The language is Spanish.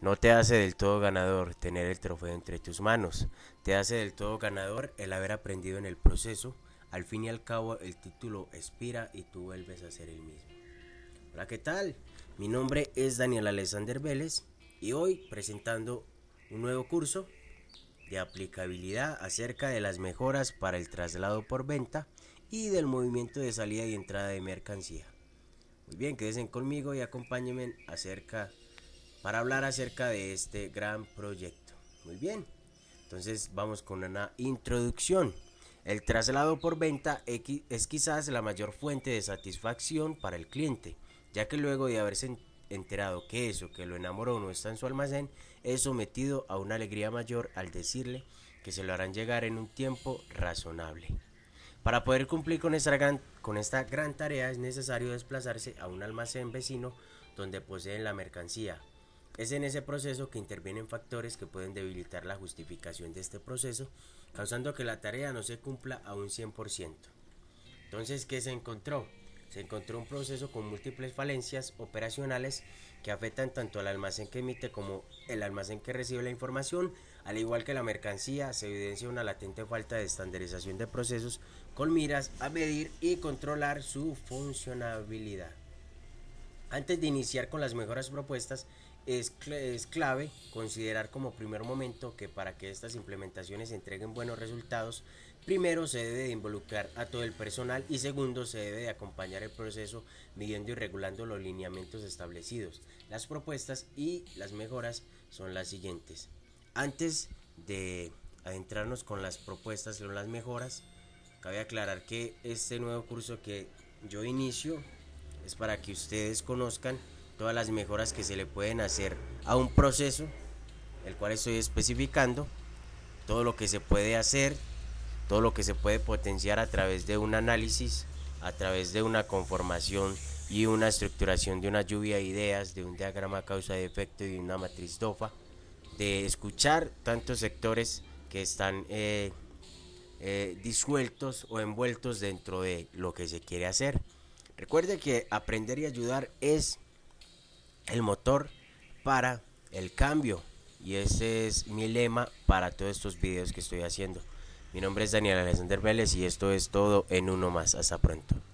No te hace del todo ganador tener el trofeo entre tus manos, te hace del todo ganador el haber aprendido en el proceso, al fin y al cabo el título expira y tú vuelves a ser el mismo. Hola, ¿qué tal? Mi nombre es Daniel Alexander Vélez y hoy presentando un nuevo curso de aplicabilidad acerca de las mejoras para el traslado por venta y del movimiento de salida y entrada de mercancía. Muy bien, quédense conmigo y acompáñenme acerca para hablar acerca de este gran proyecto. Muy bien, entonces vamos con una introducción. El traslado por venta es quizás la mayor fuente de satisfacción para el cliente, ya que luego de haberse enterado que eso que lo enamoró no está en su almacén, es sometido a una alegría mayor al decirle que se lo harán llegar en un tiempo razonable. Para poder cumplir con esta, gran, con esta gran tarea es necesario desplazarse a un almacén vecino donde poseen la mercancía, es en ese proceso que intervienen factores que pueden debilitar la justificación de este proceso, causando que la tarea no se cumpla a un 100%. Entonces, ¿qué se encontró? Se encontró un proceso con múltiples falencias operacionales que afectan tanto al almacén que emite como el almacén que recibe la información, al igual que la mercancía, se evidencia una latente falta de estandarización de procesos con miras a medir y controlar su funcionabilidad. Antes de iniciar con las mejoras propuestas, es, clave considerar como primer momento que para que estas implementaciones entreguen buenos resultados, Primero, se debe de involucrar a todo el personal y segundo, se debe de acompañar el proceso midiendo y regulando los lineamientos establecidos. Las propuestas y las mejoras son las siguientes. Antes de adentrarnos con las propuestas y las mejoras, cabe aclarar que este nuevo curso que yo inicio es para que ustedes conozcan todas las mejoras que se le pueden hacer a un proceso, el cual estoy especificando, todo lo que se puede hacer, todo lo que se puede potenciar a través de un análisis, a través de una conformación y una estructuración de una lluvia de ideas, de un diagrama causa-efecto y una matriz DOFA, de escuchar tantos sectores que están eh, eh, disueltos o envueltos dentro de lo que se quiere hacer. Recuerde que aprender y ayudar es el motor para el cambio. Y ese es mi lema para todos estos videos que estoy haciendo. Mi nombre es Daniel Alexander Vélez y esto es todo en uno más. Hasta pronto.